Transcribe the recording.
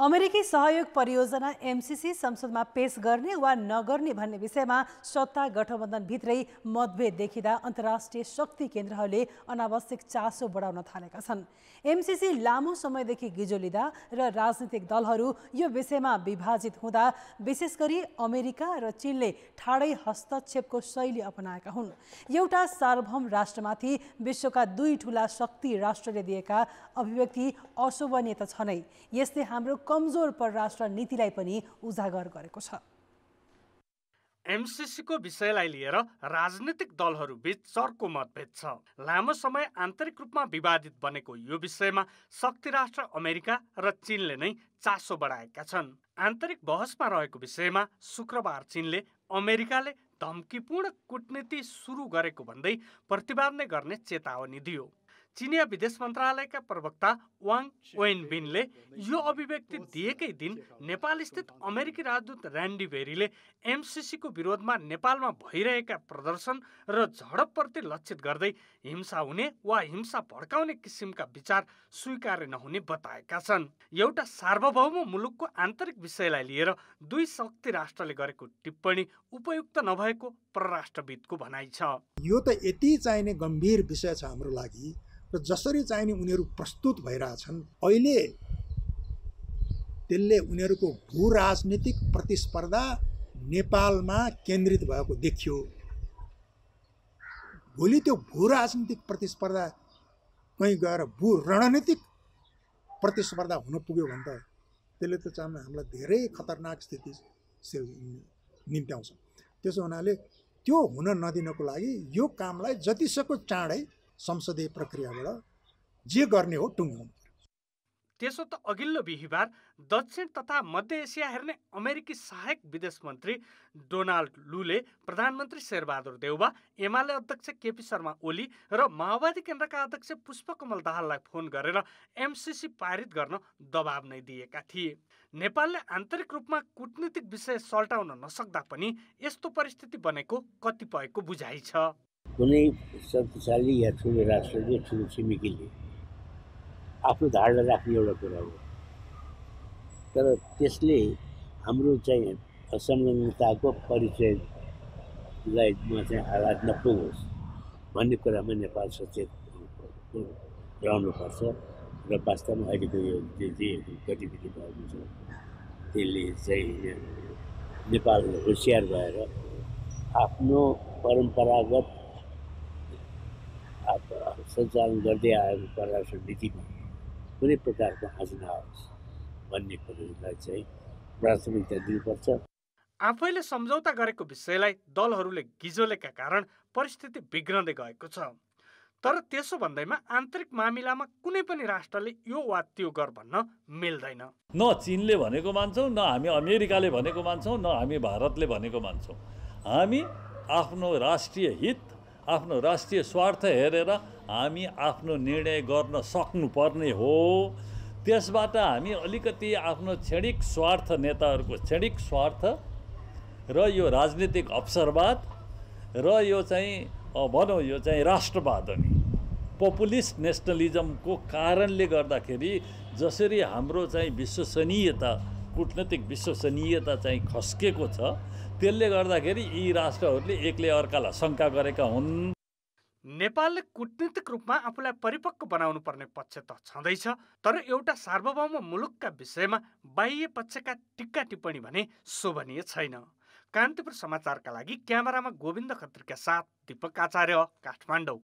अमेरिकी सहयोग परियोजना एमसिसी संसदमा पेश गर्ने वा नगर्ने भन्ने विषयमा सत्ता गठबन्धनभित्रै मतभेद देखिँदा अन्तर्राष्ट्रिय शक्ति केन्द्रहरूले अनावश्यक चासो बढाउन थालेका छन् एमसिसी लामो समयदेखि गिजोलिँदा र राजनीतिक दलहरू यो विषयमा विभाजित हुँदा विशेष गरी अमेरिका र चीनले ठाडै हस्तक्षेपको शैली अपनाएका हुन् एउटा सार्वभौम राष्ट्रमाथि विश्वका दुई ठुला शक्ति राष्ट्रले दिएका अभिव्यक्ति अशोभनीय त छ नै यसले हाम्रो कमजोर परराष्ट्र नीतिलाई पनि उजागर गरेको छ एमसिसीको विषयलाई लिएर राजनीतिक दलहरू दलहरूबीच चर्को मतभेद छ लामो समय आन्तरिक रूपमा विवादित बनेको यो विषयमा शक्ति राष्ट्र अमेरिका र चीनले नै चासो बढाएका छन् आन्तरिक बहसमा रहेको विषयमा शुक्रबार चीनले अमेरिकाले धम्कीपूर्ण कुटनीति सुरु गरेको भन्दै प्रतिवाद नै गर्ने चेतावनी दियो चिनिया विदेश मन्त्रालयका प्रवक्ता वाङ वेन यो अभिव्यक्ति दिएकै दिन नेपालस्थित अमेरिकी राजदूत ऱ्यान्डी भेरीले एमसिसीको विरोधमा नेपालमा भइरहेका प्रदर्शन र झडपप्रति लक्षित गर्दै हिंसा हुने वा हिंसा भड्काउने किसिमका विचार स्वीकार्य नहुने बताएका छन् एउटा सार्वभौम मुलुकको आन्तरिक विषयलाई लिएर दुई शक्ति राष्ट्रले गरेको टिप्पणी उपयुक्त नभएको परराष्ट्रविदको भनाइ छ यो त यति चाहिने गम्भीर विषय छ हाम्रो लागि र जसरी नि उनीहरू प्रस्तुत भइरहेछन् अहिले त्यसले उनीहरूको भू राजनीतिक प्रतिस्पर्धा नेपालमा केन्द्रित भएको देखियो भोलि त्यो भू राजनीतिक प्रतिस्पर्धा कहीँ गएर भू रणनीतिक प्रतिस्पर्धा हुन पुग्यो भने त त्यसले त चाहिँ हामीलाई धेरै खतरनाक स्थिति निम्त्याउँछ त्यसो हुनाले त्यो हुन नदिनको लागि यो कामलाई जतिसक्दो चाँडै संसदीय प्रक्रियाबाट जे गर्ने हो टुङ्गाउनु त्यसो त अघिल्लो बिहिबार दक्षिण तथा मध्य एसिया हेर्ने अमेरिकी सहायक विदेश मन्त्री डोनाल्ड लुले प्रधानमन्त्री शेरबहादुर देउबा एमाले अध्यक्ष केपी शर्मा ओली र माओवादी केन्द्रका अध्यक्ष पुष्पकमल दाहाललाई फोन गरेर एमसिसी पारित गर्न दबाब नै दिएका थिए नेपालले आन्तरिक रूपमा कुटनीतिक विषय सल्टाउन नसक्दा पनि यस्तो परिस्थिति बनेको कतिपयको बुझाइ छ कुनै शक्तिशाली या ठुलो राष्ट्रले ठुलो छिमेकीले आफ्नो धारणा राख्ने एउटा कुरा हो तर त्यसले हाम्रो चाहिँ असंलग्नताको परिचयलाई चाहिँ आघात नपुगोस् भन्ने कुरामा नेपाल सचेत रहनुपर्छ र वास्तवमा अहिलेको यो जे जे गतिविधि भएको छ त्यसले चाहिँ नेपाल होसियार भएर आफ्नो परम्परागत सञ्चालन गर्दै आएको परराष्ट्र नीतिमा कुनै प्रकारको आज नआओस् भन्ने कुरोलाई चाहिँ प्राथमिकता दिनुपर्छ आफैले सम्झौता गरेको विषयलाई दलहरूले गिजोलेका कारण परिस्थिति बिग्रदै गएको छ तर त्यसो भन्दैमा आन्तरिक मामिलामा कुनै पनि राष्ट्रले यो वा त्यो गर भन्न मिल्दैन न चिनले भनेको मान्छौँ न हामी अमेरिकाले भनेको मान्छौँ न हामी भारतले भनेको मान्छौँ हामी आफ्नो राष्ट्रिय हित आफ्नो राष्ट्रिय स्वार्थ हेरेर हामी आफ्नो निर्णय गर्न सक्नुपर्ने हो त्यसबाट हामी अलिकति आफ्नो क्षणिक स्वार्थ नेताहरूको क्षणिक स्वार्थ र यो राजनीतिक अवसरवाद र यो चाहिँ भनौँ यो चाहिँ राष्ट्रवाद अनि पपुलिस्ट नेसनलिजमको कारणले गर्दाखेरि जसरी हाम्रो चाहिँ विश्वसनीयता कुटनैतिक विश्वसनीयता चाहिँ खस्केको छ त्यसले गर्दाखेरि यी राष्ट्रहरूले एकले अर्कालाई शङ्का गरेका हुन् नेपालले कुटनीतिक रूपमा आफूलाई परिपक्व बनाउनु पर्ने पक्ष त छँदैछ तर एउटा सार्वभौम मुलुकका विषयमा बाह्य पक्षका टिक्का टिप्पणी भने शोभनीय छैन कान्तिपुर समाचारका लागि क्यामेरामा गोविन्द खत्रीका साथ दीपक आचार्य काठमाडौँ